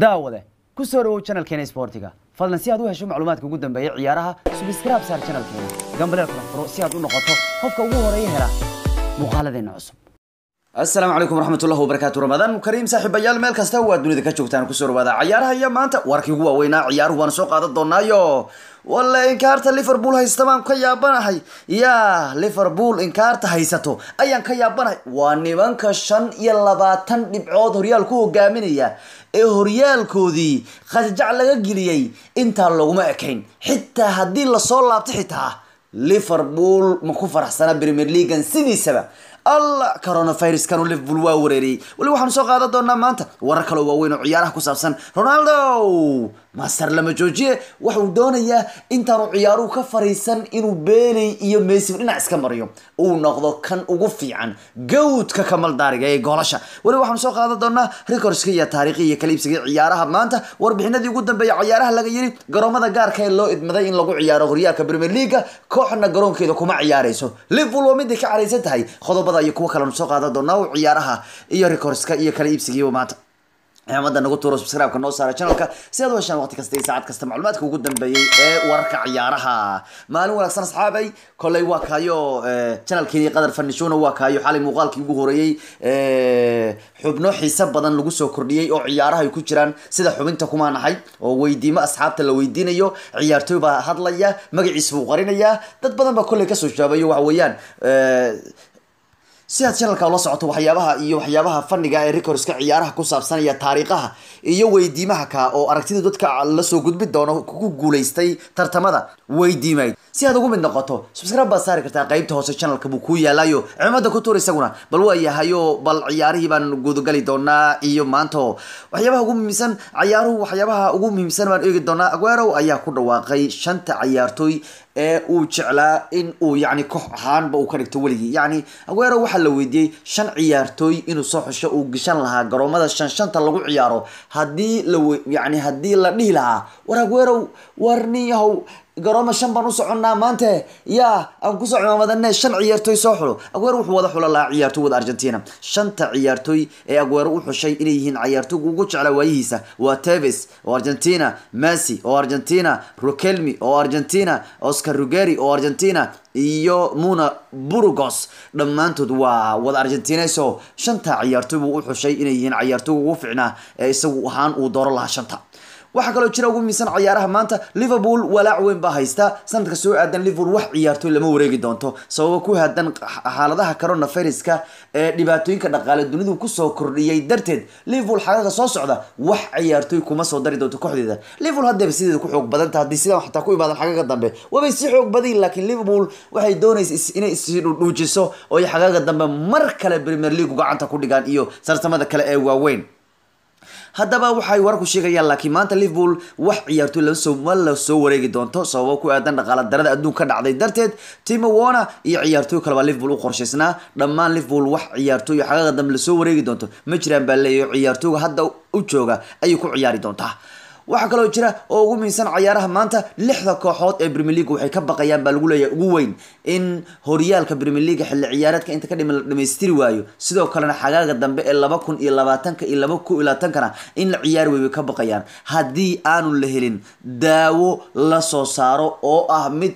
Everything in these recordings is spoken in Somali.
داوده كسر رو قناة كيني سبورتيكا فلن سيادو هشوف معلومات كوجودن بيع عيارها سبسكرايب سار قناة كيني جنب لكم رو سيادو نقطه هفك وهو رايه له مقالة ذي asalaamu calaykum waraxmatullahi wabarakaatu ramadaan kariim saaxiibayaal meel kasta waa dunida ka joogtaan kusoo dhawaada cayaaraha iyo maanta warkii ugu waaweynaa ciyaaruhu waan soo qaadan doonaayo walla inkaarta liverpool haysta baan ka yaabanahay yaa liverpool inkaarta haysato ayaan ka yaabanahay waa nimanka shan iyo labaatan dhibcood horyaal ku hogaaminaya ee horyaalkoodii khasjac laga geliyey intaa laguma ekayn xitaa haddii lasoo laabto xitaa liverpool ma ku faraxsana premier leagan sidiisaba allah coronaviruskan liverpool waa wereeriyey weli waxaanu soo qaadan doonaa maanta warar kaloo waaweyn oo ciyaaraha ku saabsan ronaldo master lamajoojiye waxuu doonayaa intaanu ciyaaruhu ka fariisan inuu beeney iyo mesiba dhinac iska mariyo uu noqdo kan ugu fiican gawdka kamaldaariga ee goolasha weli waxaanu soo qaadan doonaa rikorska iyo taariikhi iyo kaliibsiga ciyaaraha maanta warbixinadii ugu dambeeya ciyaaraha laga yiri garoomada gaarka ee loo idmaday in lagu ciyaaro horyaalka premier leaga kooxna garoonkeeda kuma ciyaarayso liverpool waa miday ka caraysan tahay qodobada iyo kuwo kaleanu soo qaadan doonaa ciyaaraha iyo rikorska iyo kala maanta wadda nagu tuuro subscribe-ka noo saara channelka si aad u heshaan waqti kasta iyo saacad kasta macluumaadka ugu dambeeyey ee wararka ciyaaraha maalin wanaagsan asxaabay kolley waa kaayo channelkeedii qadar fanishona waa kaayo xalay muuqaalkii ugu horeeyey xubno xiise badan lagu soo kordhiyey oo ciyaaraha ay ku jiraan sida xubinta kuma nahay oo weydiimo asxaabta la weydiinayo ciyaartooy baa hadlaya magaciisa buu qarinayaa dad badan baa kolley kasoo jaabayo waxa weeyaan si aad shanalka ula socoto waxyaabaha iyo waxyaabaha faniga ee recordska ciyaaraha ku saabsan iyo taariikhaha iyo weydiimaha ka oo aragtida dadka lasoo gudbi doono ku guulaystay tartamada weydiimayd si aad ugu mid noqoto subscribe baad saari kartaa qaybta hoose channelka buu kuu yaalayo cimada ku tuur isaguna bal waa yahayo bal ciyaarihii baan gudogali doonaa iyo maanto waxyaabaha ugu muhiimsan ciyaaruhu waxyaabaha ugu muhiimsan baan eegi doonaa aguerow ayaa ku dhawaaqay shanta ciyaartooy ee uu jeclaa in uu yani koox ahaanba uu ka dhigto weligii yani aguero waxaa la weydiiyey shan ciyaartooy inuu soo xusho uu gishan lahaa garoomada shan shanta lagu ciyaaro hadii la yani haddii la dhihi lahaa war aguero war nin garooma shan baan u soconnaa maanta yaa aan ku socomamadane shan ciyaartoy soo xulo aguero wuxuu wada xulo lahaa ciyaartowda argentina shanta ciyaartoy ee aguero u xushay inay yihiin ciyaartowga ugu jeclaa waayihiisa waa teves oo argentina messi oo argentina rokelmi oo argentina oscar rugeri oo argentina iyo muna burgos dhammaantood waa wada argentineso shanta ciyaartoy buu u xushay inay yihiin ciyaartowga ugu ficnaa ee isagu ahaan uu dooro lahaa shanta waxaa kaloo jira ugu miisan ciyaaraha maanta liverpool walaac weyn baa haysta sanadka soo aadan liverpool wax ciyaartooy lama wareegi doonto sababo ku haadan xaaladaha coronaviruska ee dhibaatooyinka dhaqaale dunidu kusoo kordhiyay darteed liverpool xaalada soo socda wax ciyaartooy kuma soo dari doonto kooxdeeda liverpool haddaba sideeda ku xoog badanta haddii sidaa xataa ku imaadan xagaga dambe wabay si xoog badayin laakiin liverpool waxay doonaysa inay isdhuudhuujiso oo xagaga dambe mar kale premier league gacanta ku dhigaan iyo sarsamada kale ee waaweyn haddaba waxay wararku sheegayaan laakiin maanta liverpool wax ciyaarto ma la soo wareegi doonto sababo ku aadan dhaqaala darada adduun ka dhacday darteed timo warner iyo ciyaartooy kaleba liverpool u qorshaysnaa dhammaan liverpool wax ciyaartooy xaqaqa dambe lasoo wareegi doonto ma jiraan baa leeyahay ciyaartooga hadda u jooga ayay ku ciyaari doontaa waxaa kaloo jira oo ugu miinsan cayaaraha maanta lixda kooxood ee premier league waxay ka baqayaan baa lagu leeyahy ugu weyn in horyaalka premier league xilli ciyaareedka inta ka dhima la dhamaystiri waayo sidoo kalena xagaaga dambe ee laba kun iyo labaatanka iyo laba kun iyo labaatankana in la ciyaari way way ka baqayaan haddii aanu la helin daawo la soo saaro oo ah mid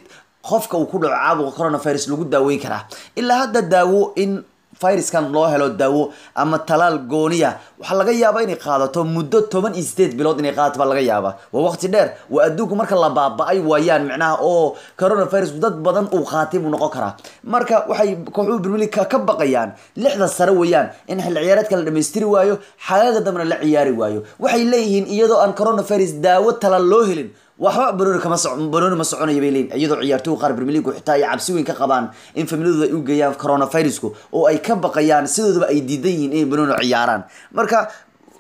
qofka uu ku dhaco caabuqa coronavirus lagu daaweyn karaa ilaa hadda daawo in fayraskan loo helo daawo ama talaal gooniya waxaa laga yaabaa inay qaadato muddo toban iyo sideed bilood inay qaadato baa laga yaabaa waa waqti dheer waa adduunku marka la baaba-ay waayaan micnaha oo coronavirusku dad badan uu qaatay buu noqon karaa marka waxay kooxuhu birmilika ka baqayaan lixda sare weeyaan in xilli ciyaareedka la dhamaystiri waayo xagaaga dambena la ciyaari waayo waxay leeyihiin iyadoo aan coronavirus daawo talaal loo helin waxba banooni ma soconaya bay leyin iyadoo ciyaartooy qaar bermeligu xitaa ay cabsi weyn ka qabaan in familidooda ay u geeyaan coronavirusku oo ay ka baqayaan sidoodaba ay diidan yihiin inay banooni ciyaaraan marka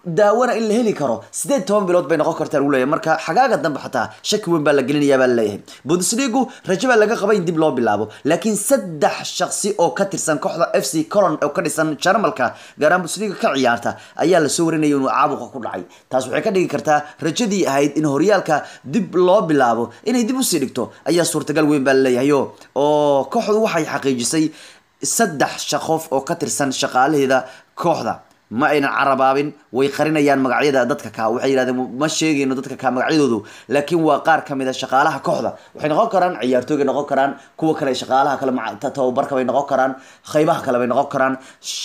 daawana in la heli karo sideed toban bilood bay noqon kartaa lagu leeyahy marka xagaaga dambe xataa shaki weyn baa la gelinayaa baa laleeyahay bundesligu rajo baa laga qaba in dib loo bilaabo laakiin saddex shaqsi oo ka tirsan kooxda f c colon oo ka dhisan jarmalka gaaraan bundesliga ka ciyaarta ayaa lasoo warinaya inuu caabuqa ku dhacay taas waxay ka dhigi kartaa rajadii ahayd in horyaalka dib loo bilaabo inay dib usii dhigto ayaa suurtagal weyn baa laleeyahayo oo kooxdu waxay xaqiijisay saddex shaqof oo ka tirsan shaqaalaheeda kooxda ma aynan carabaabin way qarinayaan magacyada dadka ka waxay yidhahdeen ma sheegayno dadka kaa magacyadoodu laakiin waa qaar ka mid a ah shaqaalaha kooxda waxay noqon karaan ciyaartooy noqon karaan kuwa kale shaqaalaha kale tababarka bay noqon karaan qaybaha kale bay noqon karaan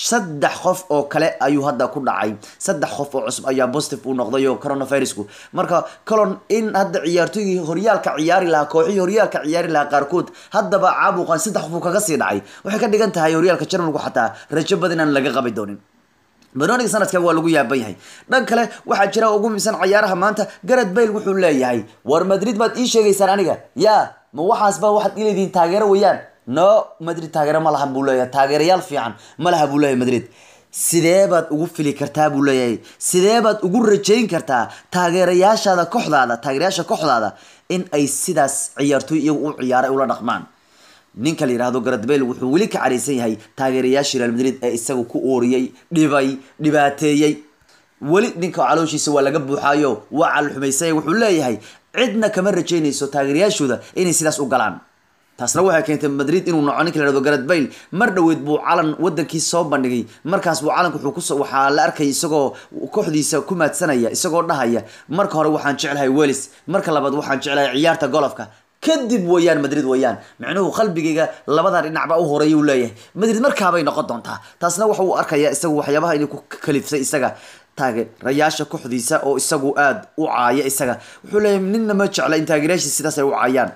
saddex qof oo kale ayuu hadda ku dhacay saddex qof oo cusub ayaa positive uu noqday oo coronavirusku marka colon in hadda ciyaartooygii horyaalka ciyaari lahaa kooxihii horyaalka ciyaari lahaa qaarkood haddaba caabuqan saddex qof kaga sii dhacay waxay ka dhigan tahay horyaalka jarmalku xataa rajo badan laga qabi doonin barnaamijka sanadkan waa lagu yaaban yahay dhan kale waxaa jira ugu misan cayaaraha maanta garad bayl wuxuu leeyahay war madrid baad ii sheegaysaan aniga yaa ma waxaasba waxaad ileediin taageero weyaan no madrid taageero ma laha buu leeyahay taageerayaal fiican ma laha buu leeyahay madrid sidee baad ugu fili kartaa buu leeyahay sidee baad ugu rajayn kartaa taageerayaashaada kooxdaada taageerayaasha kooxdaada in ay sidaas ciyaartooy iyagu u ciyaaray ula dhaqmaan ninka la yidhahdo garadbeyl wuxuu weli ka caraysan yahay taageerayaashii real madrid ee isaga ku uuriyey dhibay dhibaateeyey weli ninka calooshiisa waa laga buuxaayo waa calxumaysanya wuxuu leeyahay cidna kama rajaynayso taageerayaashooda inay sidaas u galaan taasna waxay keentay madrid inuu noco ninka lahahdo garad mar dhoweyd buu calan wadankii soo bandhigay markaas buu calanku wuxuu kus waxaa la arkay isagoo kooxdiisa ku maadsanaya isagoo dhahaya marka hore waxaan jeclahay welis marka labaad waxaan jeclahay ciyaarta golofka kadib weyaan madrid weyaan micnuhu qalbigayga labada dhinacba u horeeya u leeyahay madrid markaabay noqon doontaa taasna waxa uu arkaya isagu waxyaabaha inay ku kalifsay isaga taageerayaasha kooxdiisa oo isagu aada u caaya isaga wuxuu leeyahay ninna ma jecla in taageerayaashiis sidaas ay u caayaan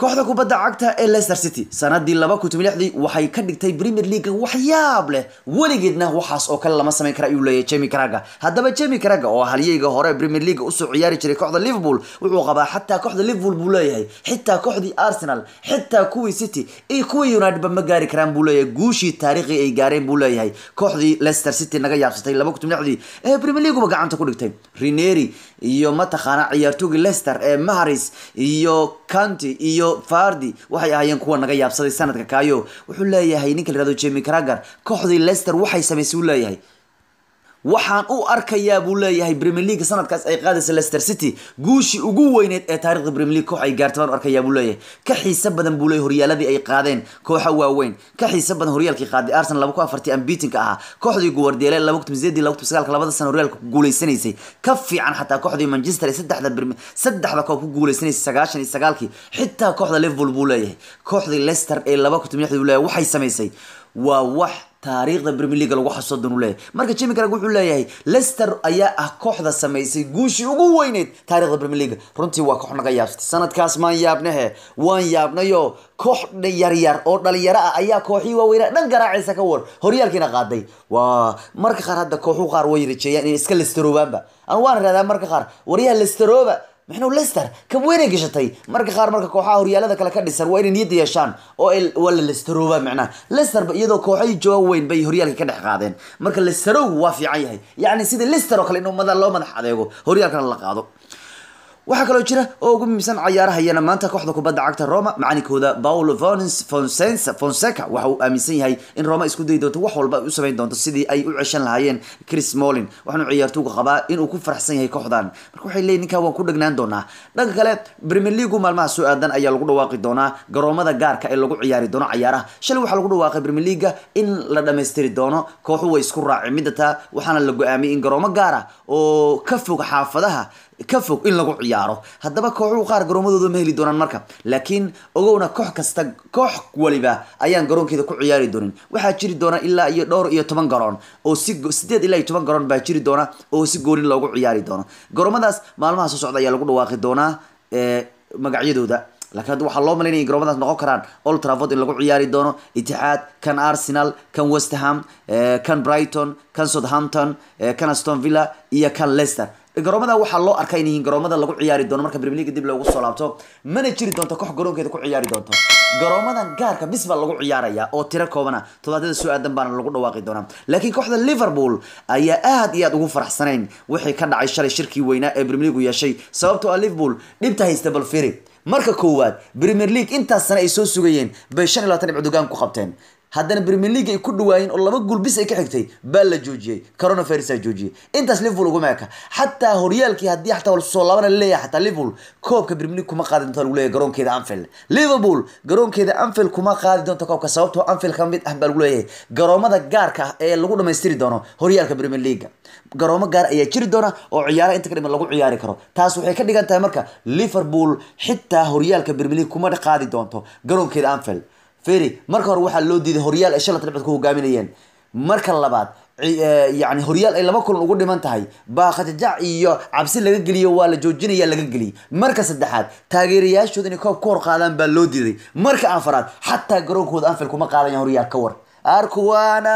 kooxda kubadda cagta ee leicester city sanadii laba kun toban waxay ka dhigtay premier leaguea waxyaab leh weligeedna waxaas oo kale lama samayn kara ayuu leeyahy jemi craga haddaba jemi craga oo halyeyga hore premier leaga usoo ciyaari jiray kooxda liverpool wuxuu qabaa xataa kooxda liverpool buu leeyahay xitaa kooxdii arsenal xitaa kuwii city iyo kuwii unitedba ma gaari karaan buu leeyahay guushii taariikhii ay gaareen buu leeyahay kooxdii leicester city naga yaabsatay laba kun toban ee premier leagueba gacanta ku dhigtay rinery iyo mataqaana ciyaartoogii leicester ee maharis iyo county iyo fardi waxay ahaayeen kuwa naga yaabsaday sanadka kaayo wuxuu leeyahay ninka la yihahdo jemi crager kooxdii leicester waxay samaysay u leeyahay waxaan u arkayaa buu leeyahay bremier league sanadkaas ay qaadaysa lester city guushii ugu weyneed ee taarikhda premier league koox ay gaarta baan u arkayaa buu leeyahay ka xiise badan buu leeyahy horyaaladii ay qaadeen kooxa waaweyn ka xiise badan horyaalkii qaaday arsenal laba ku afartii ambitinka ahaa kooxdii guwardiyeele laba kun sideedii laba kun sagaalka labada sano horyaalka ku guuleysanaysay ka fiican xataa kooxdii manchester ee saddexda bremier saddexda koob ku guuleysanaysay sagaashan iyo sagaalkii xitaa kooxda liverpool buu leeyahay kooxdii leicester ee laba kun tumiyixdii buu leeyahay waxay samaysay waa wax taariikhda brmiliga lagu xasuuso danuu leeyahy marka jimi crag wuxuu leeyahay lester ayaa ah kooxda samaysay guushii ugu weyneyd taarikhda brmiliga runtii waa koox naga yaabsatay sanadkaas maan yaabnehe waan yaabnayo koox yaryar oo dhalinyaro ah ayaa kooxii waaweynaa dhan garaacaysa ka war horyaalkiina qaaday waa marka qaar hadda kooxu qaar way rajeeyaan inay iska lesterobaanba waana raadaa marka qaar waryaha lesteroba manu lester kabwenay gashatay marka qaar marka kooxaha horyaalada kale ka dhisan waa inay niyadda yeeshaan oo waa la lesteroobaa macnaha lesterba iyadoo kooxay jooga weyn bay horyaalka ka dhex qaadeen marka lesterow waa fiican yahay yacni sida lester oo kale in ummada loo madax adeego horyaalkana la qaado waxaa kaloo jira oo ugu muhiimsan cayaarahayana maanta kooxda kubadda cagta roma macalinkooda paulo vons fonsensa fonseca waxa uu aaminsan yahay in roma isku dayi doonto wax walba u samayn doonto sidii ay u ceshan lahaayeen chris molin waxaanu ciyaartooygu qabaa inuu ku faraxsan yahay kooxdan marka waxay leeyihin ninkaa waan ku dhagnaan doonaa dhanka kale premier leagu maalmaha soo aadan ayaa lagu dhawaaqi doonaa garoomada gaarka ee lagu ciyaari doono cayaaraha shalay waxaa lagu dhawaaqay premier leaga in la dhamaystiri doono kooxu way isku raaceen midata waxaana la go-aamiyay in garoomo gaara oo ka fog xaafadaha ka fog in lagu ciyaaro haddaba kooxuhu qaar garoomadooda ma heli doonaan marka laakiin ogowna koox kasta koox waliba ayaan garoonkeeda ku ciyaari doonin waxaa jiri doona ilaa iyo dhowr iyo toban garoon oo sideed ilaa iyo toban garoon baa jiri doona oo si goonin loogu ciyaari doono garoomadaas maalmaha soo socda ayaa lagu dhawaaqi doonaa eh, magacyadooda lakin hadda waxaa loo malaynaya garoomadaas noqon karaan old traford in lagu ciyaari doono itixaad kan arsenal kan westerham eh, kan brighton kan southampton eh, kan aston villa iyo kan leicester garoomada waxaa loo arkaa inay yihiin garoomada lagu ciyaari doono marka Premier dib loogu soo laabto mana jiri doonto koox garoonkeeda ku ciyaari doonto garoomadan gaarka bis baa lagu ciyaarayaa oo tiro koobana todobaadada soo aadan baana lagu dhawaaqi doonaa laakiin kooxda Liverpool ayaa aad iyo aad ugu faraxsanayn wixii ka dhacay shalay shirkii weynaa ee Premier yeeshay sababtoo ah Liverpool dhibta haysta bal marka koowaad Premier League intaas sane ay soo sugayeen bay shan 25 dhibcood ku qabteen haddana brimier league ay ku dhawaayiin oo laba gulbis ay ka xigtay baa la joojiyey coronavirusa joojiyey intaas liverpool uguma eka xataa horyaalkii haddii xataa wal soo laabana leeyahay xataa liverpool koobka brimier league kuma qaadi doonta lagu garoonkeeda anfield liverpool garoonkeeda anfield kuma qaadi doonta koobka sababtoo anfield ka mid ah baa lagu leeyahay garoomada gaarka ah ee lagu dhamaystiri doono horyaalka brimier league garoomo gaar ayaa jiri doona oo ciyaara inta ka dhiman lagu ciyaari karo taas waxay ka dhigan tahay marka liverpool xitaa horyaalka brimier league kuma qaadi doonto garoonkeeda anfield ferry marka hore waxaa loo diiday horyaal ay shalata dhibcid ku hogaaminayeen marka labaad e, yani horyaal ay laba kulan ugu dhiman tahay baakajajac iyo cabsi laga geliyo waa la joojinaya laga geliyay marka saddexaad taageerayaashooda inay koob ku hor qaadaan baa loo diiday marka afaraad xataa garoonkooda anfil kuma qaadaya horyaal ka war arkuwaana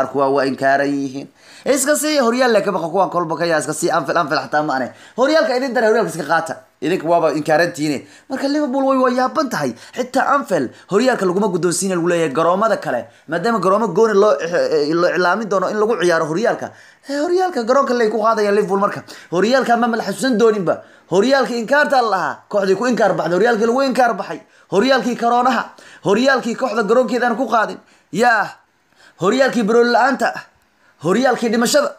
arkuwa waa inkaaran yihiin iska sii horyaal le ka baqa kuwaan kolba iska sii anfil anfil xataa ma ane horyaalka idin dara horyaalka iska qaata idinka waaba inkaarantiine marka liverpool way waayaaban tahay xitaa anfel horyaalka laguma guddoonsiina lagu leeyahay garoomada kale maadaama garoomo gooni loo eh, eh, loo iclaamin doono in lagu ciyaaro horyaalka eh, horyaalka garoonka lay ku qaadayaan liverpool marka horyaalka ma mala xasuusan dooninba horyaalkii inkaarta lahaa kooxdii ku inkaar baxday horyaalkii lagu inkaar baxay horyaalkii karoonaha horyaalkii kooxda garoonkeeda ku qaadin yaah horyaalkii barooli la-aanta horyaalkii dhimashada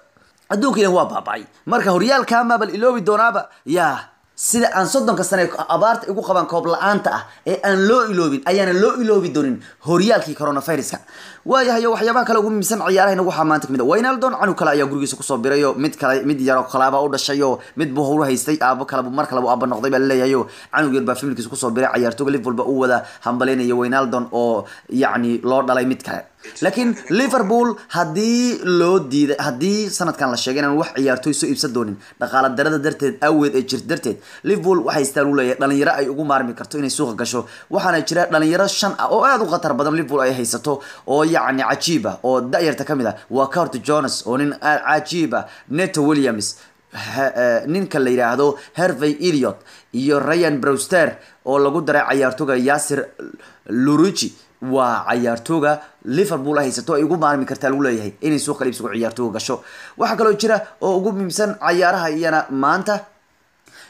adduunka ilan waa baabacay marka horyaalkaa mabal iloobi doonaaba yaah sida aan soddonka sane abaarta igu qabaan koob la-aanta ah ee aan loo iloobin ayaana loo iloobi doonin horyaalkii coronaviruska waayahay waxyaabaha kale ugu muhiimsan ciyaaraha inagu waxaa maanta kamid a ah waynaldon canug kale ayaa gurigiisa kusoo birayo mid kale mid yaro kalaaba u dhashayo mid buu howru haystay aabo kaleba mar kaleba aaba noqday baa la leeyahayo canug yar baa familkiisa kusoo biray cayaartooga liverpool baa u wada hambalaynaya waynaldon oo yacni loo dhalay mid kale laakiin liverpool hadii loo diiday haddii sanadkan la sheegay inaan wax ciyaartooy soo iibsan doonin dhaqaala darada darteed awgeed ee jir darteed liverpool waxay istaan u leeyahay dhalinyaro ay ugu maarmi karto inay suuqa gasho waxaana jira dhalinyaro shan ah oo aada u khatar badan liverpool ay haysato oo yacni cajiiba oo dayarta ka mid ah waa cort jones oo nin cajiiba neto williams e, ninka la yidhaahdo hervey eliot iyo ryan browster oo lagu daray cayaartooga yasir luruji waa cayaartooga liverpool haysato ay ugu maalmi kartaa lagu leeyahay inay suuqa liibsigu ciyaartooga gasho waxaa kaloo jira oo ugu muhiimsan cayaaraha iyana maanta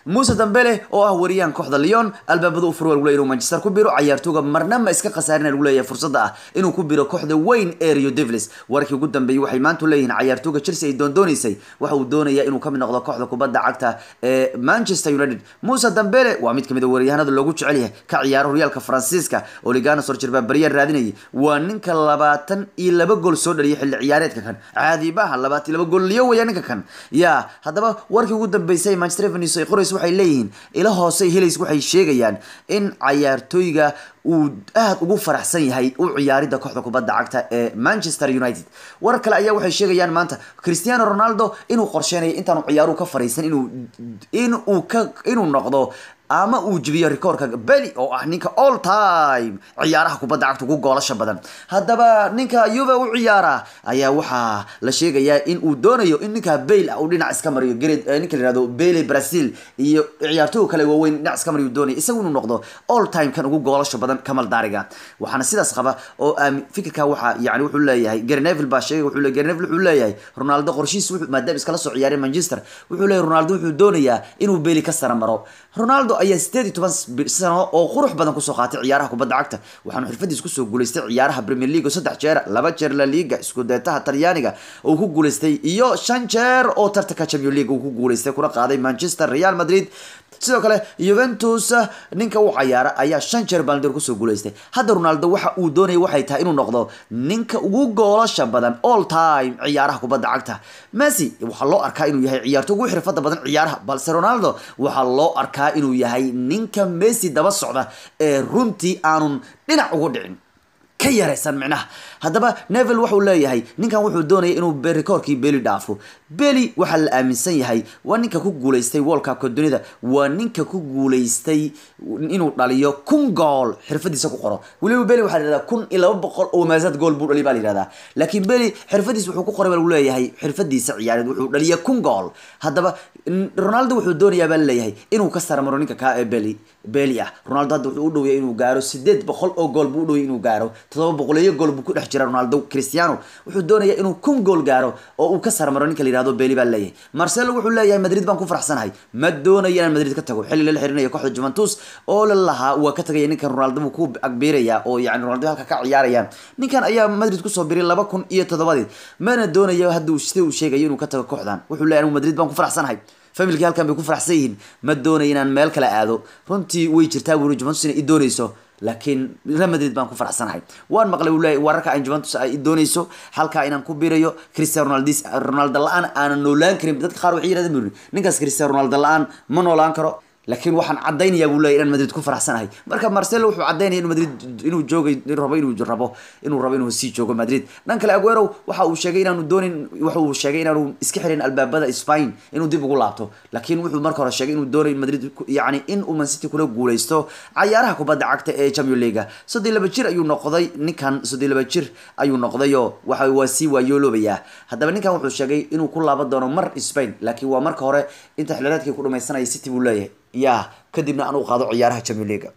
muuse dambele oo ah wariyaan kooxda leon albaabada u furwa lagu leey inuu manchester ku biro cayaartooga marna ma iska khasaarin lagu leeyahay fursadda ah inuu ku biro kooxda weyn ee rio devlis warkii ugu dambeeyey waxay maantu leeyihiin cayaartooga chelsea ay doondoonaysay waxa uu doonaya inuu kamid noqdo kooxda kubadda cagta ee manchester united muuse dambele waa mid kamid a ah waryahanada loogu jecel yahay ka ciyaaro horyaalka faransiiska oligana sorjirbaa bariyaan raadinayay waa ninka labaatan iyo laba gool soo dhaliyay xilli ciyaareedka kan caadibaha maaha labaatan iyo laba gool liyo waya ninka kan ya haddaba warkii ugu dambeysay manchester evenis ay qorayso waxay leeyihiin ila hoose helays waxay sheegayaan in cayaartooyga uu aada ugu faraxsan yahay u ciyaaridda kooxda kubadda cagta ee manchester united warar kale ayaa waxay sheegayaan maanta cristiano ronaldo inuu qorsheynayo intaanu ciyaaruhu ka fariisan inuu inuu ka inuu noqdo ama uu jibiyo rekoorka beli oo ah ninka all time ciyaaraha kubadda cagta ugu goolasha badan haddaba ninka yuve u ciyaara ayaa waxaa la sheegayaa in uu doonayo in ninka bail ah uu dhinac iska mariyo eh, ninka layihahdo baile brazil iyo ciyaartooy kale waaweyn dhinac iska mariyo doonaya isagu inuu noqdo all time kan ugu goolasha badan kamal daariga waxaana sidaas qaba oo ehm, fikirka waxaa yani wuxuu leeyahay garnevil baa sheegay wuxuu leeyahay garnevil wuxuu leeyahay ronaldo qorshiis maadaama iskala soo ciyaareen manchester wuxuu leeyahay ronaldo wuxuu doonayaa inuu baili ka sara ronaldo ayaa sideed iyo toban sano oo qurux badan kusoo qaatay ciyaaraha kubadda cagta waxaanu xirfadiis kusoo guulaystay ciyaaraha premier league saddex jeer laba jeer la liga iskudeetaha talyaaniga uu ku guulaystay iyo shan jeer oo tartanka champion league uu ku guulaystay kuna qaaday manchester real madrid sidoo kale juventus ninka u cayaara ayaa shan jeer baldir kusoo guulaystay hadda ronaldo waxa uu doonayay waxay tahay inuu noqdo ninka ugu goolasha badan all time ciyaaraha kubadda cagta messi waxaa loo arkaa inuu yahay ciyaarto ugu xirfada badan ciyaaraha balse ronaldo waxaa loo arkaa inuu yahay yahay ninka messi daba socda ee runtii aanun dhinac ugu dhicin ka yaraysan micnaha haddaba nevel wuxuu leeyahay ninkan wuxuu doonayay inuu rekoorkii beli dhaafo beli waxaa la aaminsan yahay waa ninka ku guulaystay worlcupka dunida waa ninka ku guulaystay inuu dhaliyo kun gool xirfadiisa ku qoro weliba beli waxaa la yihahdaa kun iyo laba boqol oo maasad gool buu dhaliy baa la yihahdaa laakiin beli xirfadiisa wuxuu ku qoray baa lagu leeyahay xirfadiisa ciyaareed wuxuu dhaliya kun gool haddaba ronaldo wuxuu doonayaa baa laleeyahay inuu ka saramaro ninka kaa ee beli beli ah ronaldo hadda wuxuu u dhowaya inuu gaaro sideed boqol oo gool buu u dhowaya inuu gaaro todoba boqoleeyo gool buu ku dhex jira ronaldo cristiano wuxuu doonaya inuu kun gool gaaro oo uu ka sarmaro ninka layihahdo beli baa leeyahay marcelo wuxuu leeyahay madrid baan ku faraxsanahay ma doonayo inaan madrid ka tago xilli lala xirinayo kooxda juventus oo la lahaa waa ka tagaya ninkan ronaldo buu ku agbiiraya oo yani ronaldo halka ka ciyaaraya ninkan ayaa madrid kusoo biray laba kun iyo toddobadii mana doonayo haddu sida uu sheegayo inuu ka tago kooxdan wuxuu leeyahay anu madrid baan ku faraxsanahay familkii halkan bay ku faraxsan yihiin ma doonayo inaan meel kala aado runtii way jirtaa buuri juventus inay i doonayso laakiin madrid baan ku faraxsanahay waan maqlay uu leeyahy wararka aan juventus ay doonayso halkaa inaan ku birayo cristiano ronaldis ronaldo la-aan aanan noolaan karin dadka qaar waxay yidhahdeen ninkaas cristiano ronaldo la-aan ma noolaan karo laakiin waxaan caddaynaya buu leeya inaan madrid ku faraxsanahay marka marcelo wuxuu caddaynaya in madrid inuu joogay rabo inuu rabo inuu rabo inuu sii joogo madrid dhan kale aguerow waxa uu sheegay inaanu doonin waxa uu sheegay inaanu iska xirin albaabada spain inuu dib ugu laabto laakiin wuxuu marka hore sheegay inuu doonay madrid yacni in uu mancity kula guuleysto cayaaraha kubadda cagta ee champion leaga soddon laba jir ayuu noqday ninkan soddon laba jir ayuu noqdayoo waxa waa sii waayooloobayaa haddaba ninkan wuxuu sheegay inuu ku laaban doono mar spain laakiin waa marka hore inta xilireedkii ku dhamaysanaya city buu leeyahay ya kadibna anuu qaado ciyaaraha jamiliga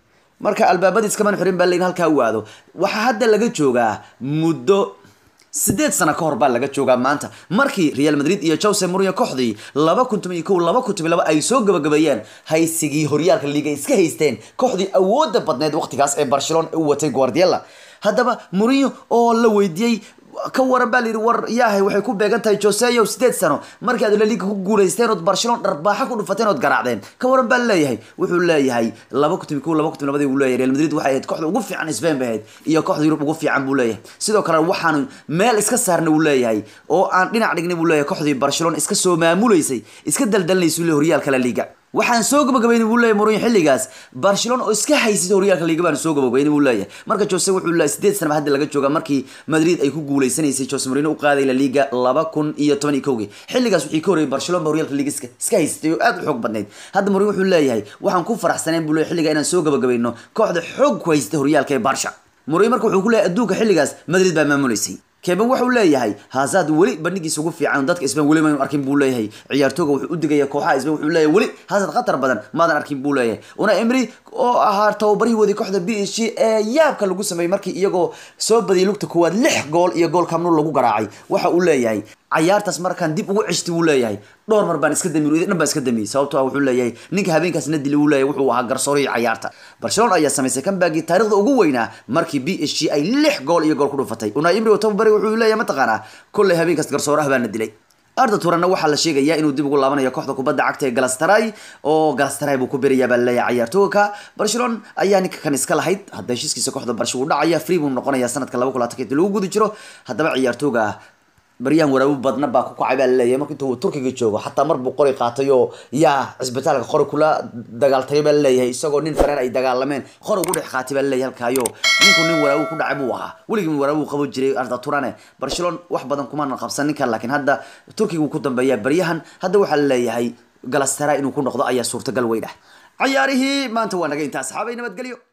marka albaabada iskaman xirin baa lain halkaa waado waxaa hadda laga joogaa muddo sideed sana ka hor baa laga joogaa maanta markii real madrid iyo jose muriyo kooxdii laba kun toban iyo ko laba kun toban laba ay soo gabagabeeyeen haysigii horyaalka liiga iska haysteen kooxdii awooda badneed waqtigaas ee barcelon u watay guardiella haddaba muriyo oo la weydiiyey ka waran baa layidhi war yaahay waxay ku beegan tahay joseyo sideed sano markii aad laliga ku guulaysteen ood barcelon dharbaaxa ku dhufateen ood garaacdeen ka waran baa leeyahay wuxuu leeyahay laba kutub ku laba kutub labadii uu leeyahay real madrid waxay ahayd kooxda ugu fiican spain bay ahayd iyo kooxda yurub ugu fiican buu leeyahay sidoo kale waxaanu meel iska saarnay uu leeyahay oo aan dhinac dhigna buu leeyahay kooxdii barcelon iska soo maamuleysay iska daldalinaysa ule horyaalka la waxaan soo gabagabeyn buu leeyahy mourinho xilligaas barcelona oo iska haysata horyaalka liiga baan soo gabagabaynay buu leeyahay marka jose wuxuu leeyahay sideed sana hadda laga joogaa markii madrid ay ku guuleysanaysay jose mourinho u qaaday la liiga laba kun iyo toban iyo kowgii xilligaas wixii ka horreeyay barcelona ba horyaalka liiga iska haysatay oo aad u xoog badnayd hadda mourinho wuxuu leeyahay waxaan ku faraxsaneen buu leeyahay xilligaa inaan soo gabagabayno kooxda xoog ku haysatay horyaalka ee barsha mourinho marka wuxuu ku leeyahay adduunka xilligaas madrid baa maamuleysay keban waxau leeyahay haasaad weli bandhigiis ugu fiican dadka isban weli maynu arkin buu leeyahay ciyaartooga wuxuu udigaya kooxaha isban wuxuu leeyahay weli haasaad khatar badan maadan arkin buu leeyahay una emri oo ahaa tababarihii tababaryahoodii kooxda b s g ee yaabka lagu sameeyey markii iyagoo soo badiyay lugta kuwaad lix gool iyo gool kamnu lagu garaacay waxa uu leeyahay cayaartaas markaan dib ugu ceshtay wuu leeyahay dhowr mar baan iska damiyey dhan baan iska damiyey sababtoo ah wuxuu leeyahay ninka habeenkaas na dilay wuu leeyahay wuxuu ahaa garsoorihii cayaarta barcelona ayaa samaysay kambagii taariikhda ugu weynaa markii b s g ay lix gool iyo gool ku dhufatay unaa imri oo tababari wuxuu leeyahay mataqaanaa kolley habeenkaas garsooraha baana dilay arda turanna waxaa la sheegayaa inuu dib ugu laabanayo kooxda kubadda cagta ee galastaray oo galastaray buu ku berayaa baa laleeyahay cayaartooyka barcelona ayaa ninka kan iska lahayd hadda heshiiskiisa kooxda barsho wuu dhacaya free buu noqonayaa sanadka laba kun labaatankii lagu guda jiro haddaba ciyaartooyga maryaan waraawi badna baa kukacay baa laleeyahay marka intuu turkiga joogo xataa mar buu qori qaatay oo yaa cisbitaalka qori kula dagaaltagay baa laleeyahay isagoo nin fareen ay dagaalameen qori ugu dhex qaatay baa laleeyahay halkaayo ninku nin waraawi ku dhacay buu ahaa weligii waraawi qabo jiray ardaturane barcelon wax badan kumaanan qabsan ninkan laakiin hadda turkiga wuu ku dambeeyaa baryahan hadda waxaa laleeyahay galastara inuu ku noqdo ayaa suurtagal weyn ah ciyaarihii maanta waa naga intaa asxaabay nabadgelyo